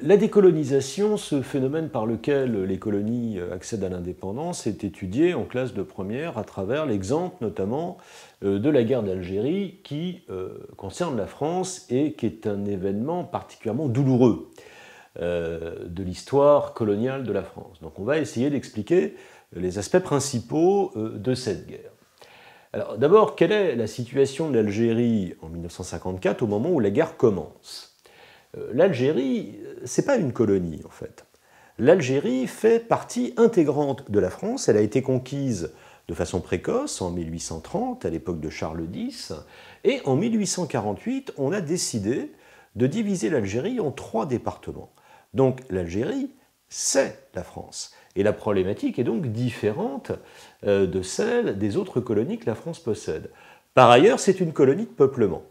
La décolonisation, ce phénomène par lequel les colonies euh, accèdent à l'indépendance, est étudié en classe de première à travers l'exemple notamment euh, de la guerre d'Algérie qui euh, concerne la France et qui est un événement particulièrement douloureux de l'histoire coloniale de la France. Donc on va essayer d'expliquer les aspects principaux de cette guerre. Alors d'abord, quelle est la situation de l'Algérie en 1954 au moment où la guerre commence euh, l'Algérie, n'est pas une colonie en fait. L'Algérie fait partie intégrante de la France. Elle a été conquise de façon précoce en 1830, à l'époque de Charles X. Et en 1848, on a décidé de diviser l'Algérie en trois départements. Donc l'Algérie, c'est la France. Et la problématique est donc différente euh, de celle des autres colonies que la France possède. Par ailleurs, c'est une colonie de peuplement.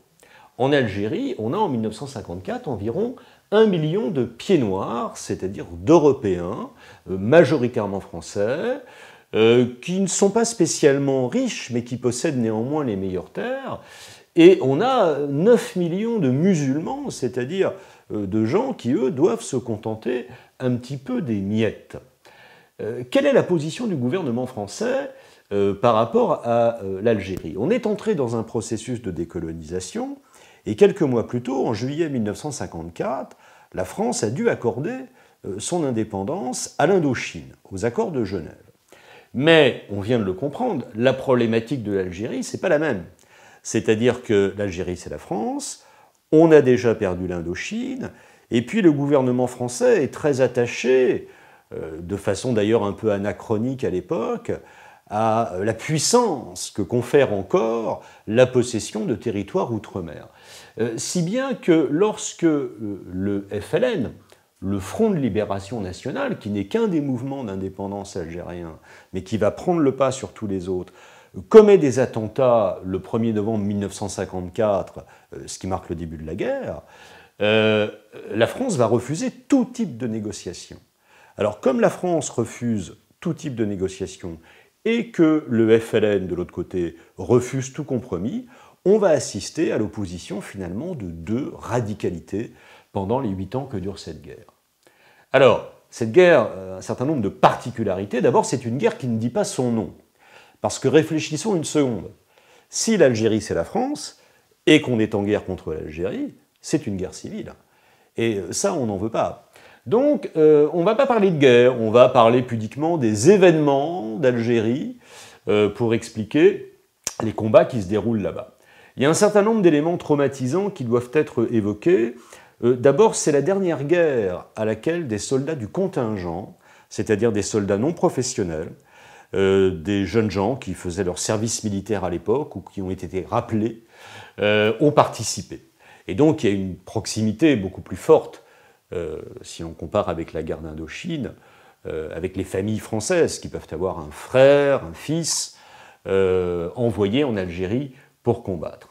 En Algérie, on a en 1954 environ 1 million de pieds noirs, c'est-à-dire d'Européens, euh, majoritairement français, euh, qui ne sont pas spécialement riches, mais qui possèdent néanmoins les meilleures terres. Et on a 9 millions de musulmans, c'est-à-dire euh, de gens qui, eux, doivent se contenter un petit peu des miettes. quelle est la position du gouvernement français par rapport à l'Algérie On est entré dans un processus de décolonisation et quelques mois plus tôt, en juillet 1954, la France a dû accorder euh, son indépendance à l'Indochine, aux accords de Genève. Mais, on vient de le comprendre, la problématique de l'Algérie, n'est pas la même. C'est-à-dire que l'Algérie, c'est la France, on a déjà perdu l'Indochine, et puis le gouvernement français est très attaché, euh, de façon d'ailleurs un peu anachronique à l'époque, à euh, la puissance que confère encore la possession de territoires outre-mer. Euh, si bien que lorsque euh, le FLN, le Front de libération nationale, qui n'est qu'un des mouvements d'indépendance algérien, mais qui va prendre le pas sur tous les autres, commet des attentats le 1er novembre 1954, ce qui marque le début de la guerre, la France va refuser tout type de négociation. Alors comme la France refuse tout type de négociation et que le FLN de l'autre côté refuse tout compromis, on va assister à l'opposition finalement de deux radicalités pendant les huit ans que dure cette guerre. Alors, cette guerre a euh, un certain nombre de particularités. D'abord, c'est une guerre qui ne dit pas son nom. Parce que réfléchissons une seconde. Si l'Algérie, c'est la France, et qu'on est en guerre contre l'Algérie, c'est une guerre civile. Et euh, ça, on n'en veut pas. Donc, euh, on ne va pas parler de guerre, on va parler pudiquement des événements d'Algérie euh, pour expliquer les combats qui se déroulent là-bas. Il y a un certain nombre d'éléments traumatisants qui doivent être évoqués. Euh, d'abord, c'est la dernière guerre à laquelle des soldats du contingent, c'est-à-dire des soldats non professionnels, des jeunes gens qui faisaient leur service militaire à l'époque ou qui ont été rappelés, ont participé. Et donc, il y a une proximité beaucoup plus forte euh, si on compare avec la guerre d'Indochine, euh, avec les familles françaises qui peuvent avoir un frère, un fils, euh, envoyé en Algérie pour combattre.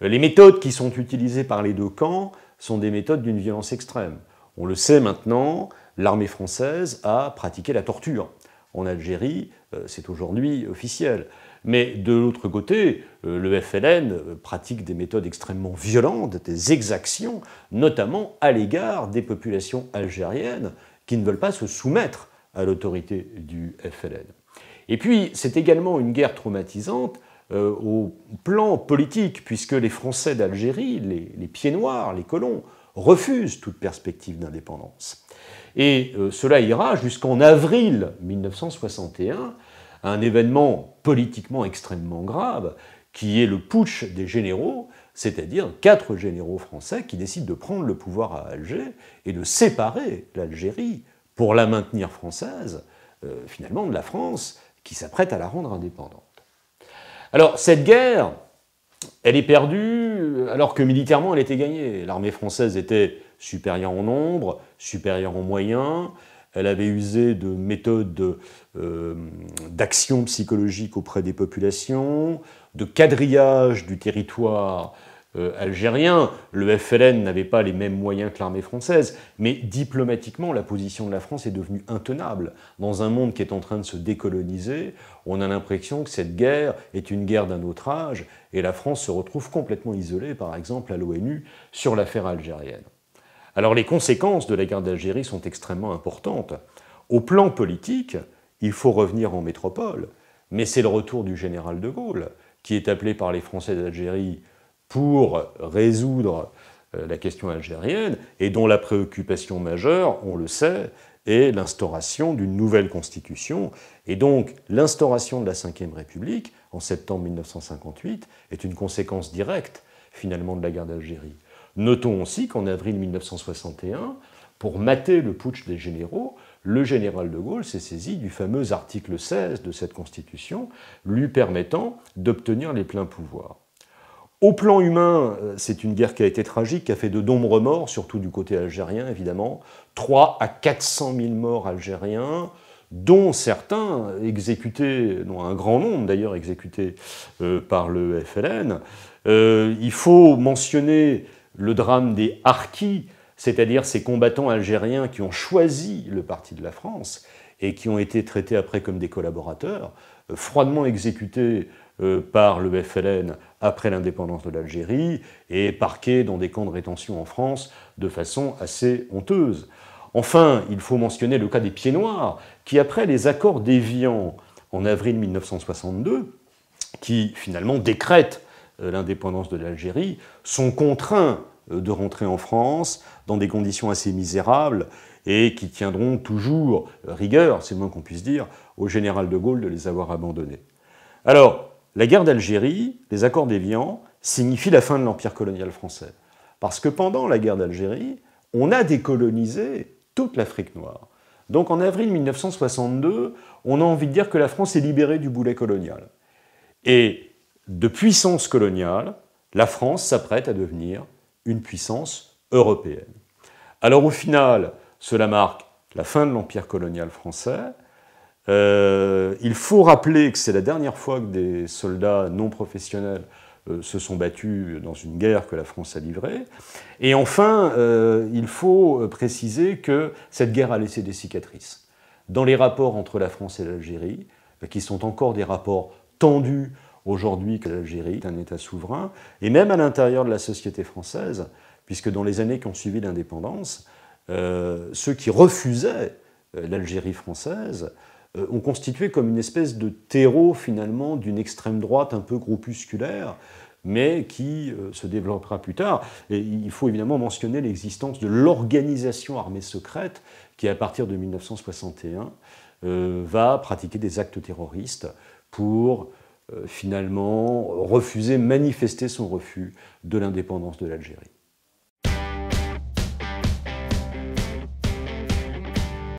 Les méthodes qui sont utilisées par les deux camps sont des méthodes d'une violence extrême. On le sait maintenant, l'armée française a pratiqué la torture. En Algérie, c'est aujourd'hui officiel. Mais de l'autre côté, euh, le FLN euh, pratique des méthodes extrêmement violentes, des exactions, notamment à l'égard des populations algériennes qui ne veulent pas se soumettre à l'autorité du FLN. Et puis, c'est également une guerre traumatisante euh, au plan politique, puisque les Français d'Algérie, les, pieds noirs, les colons, refusent toute perspective d'indépendance. Et cela ira jusqu'en avril 1961, un événement politiquement extrêmement grave, qui est le putsch des généraux, c'est-à-dire quatre généraux français qui décident de prendre le pouvoir à Alger et de séparer l'Algérie pour la maintenir française, euh, finalement, de la France qui s'apprête à la rendre indépendante. Alors cette guerre, elle est perdue alors que militairement elle était gagnée. L'armée française était supérieure en nombre, supérieure en moyens, elle avait usé de méthodes euh, d'action psychologique auprès des populations, de quadrillage du territoire euh, algérien. Le FLN n'avait pas les mêmes moyens que l'armée française, mais diplomatiquement, la position de la France est devenue intenable. Dans un monde qui est en train de se décoloniser, on a l'impression que cette guerre est une guerre d'un autre âge, et la France se retrouve complètement isolée, par exemple, à l'ONU sur l'affaire algérienne. Alors les conséquences de la guerre d'Algérie sont extrêmement importantes. Au plan politique, il faut revenir en métropole, mais c'est le retour du général de Gaulle, qui est appelé par les Français d'Algérie pour résoudre euh, la question algérienne, et dont la préoccupation majeure, on le sait, est l'instauration d'une nouvelle constitution. Et donc l'instauration de la Ve République, en septembre 1958, est une conséquence directe finalement de la guerre d'Algérie. Notons aussi qu'en avril 1961, pour mater le putsch des généraux, le général de Gaulle s'est saisi du fameux article 16 de cette Constitution, lui permettant d'obtenir les pleins pouvoirs. Au plan humain, euh, c'est une guerre qui a été tragique, qui a fait de nombreux morts, surtout du côté algérien évidemment. 3 à 400 000 morts algériens, dont certains exécutés, dont un grand nombre d'ailleurs exécutés euh, par le FLN. Euh, il faut mentionner le drame des Harkis, c'est-à-dire ces combattants algériens qui ont choisi le parti de la France et qui ont été traités après comme des collaborateurs, euh, froidement exécutés euh, par le FLN après l'indépendance de l'Algérie et parqués dans des camps de rétention en France de façon assez honteuse. Enfin, il faut mentionner le cas des Pieds Noirs, qui après les accords d'Évian en avril 1962, qui finalement décrètent euh, l'indépendance de l'Algérie, sont contraints euh, de rentrer en France dans des conditions assez misérables et qui tiendront toujours euh, rigueur, c'est le moins qu'on puisse dire, au général de Gaulle de les avoir abandonnés. Alors, la guerre d'Algérie, les accords d'Évian, signifient la fin de l'empire colonial français. Parce que pendant la guerre d'Algérie, on a décolonisé toute l'Afrique noire. Donc en avril 1962, on a envie de dire que la France est libérée du boulet colonial. Et de puissance coloniale, la France s'apprête à devenir une puissance européenne. Alors au final, cela marque la fin de l'empire colonial français. Euh, il faut rappeler que c'est la dernière fois que des soldats non professionnels euh, se sont battus dans une guerre que la France a livrée. Et enfin, euh, il faut préciser que cette guerre a laissé des cicatrices. Dans les rapports entre la France et l'Algérie, qui sont encore des rapports tendus aujourd'hui que l'Algérie est un État souverain, et même à l'intérieur de la société française, puisque dans les années qui ont suivi l'indépendance, euh, ceux qui refusaient euh, l'Algérie française euh, ont constitué comme une espèce de terreau finalement d'une extrême droite un peu groupusculaire, mais qui se développera plus tard. Et il faut évidemment mentionner l'existence de l'organisation armée secrète qui, à partir de 1961, va pratiquer des actes terroristes pour euh, finalement euh, refuser, manifester son refus de l'indépendance de l'Algérie.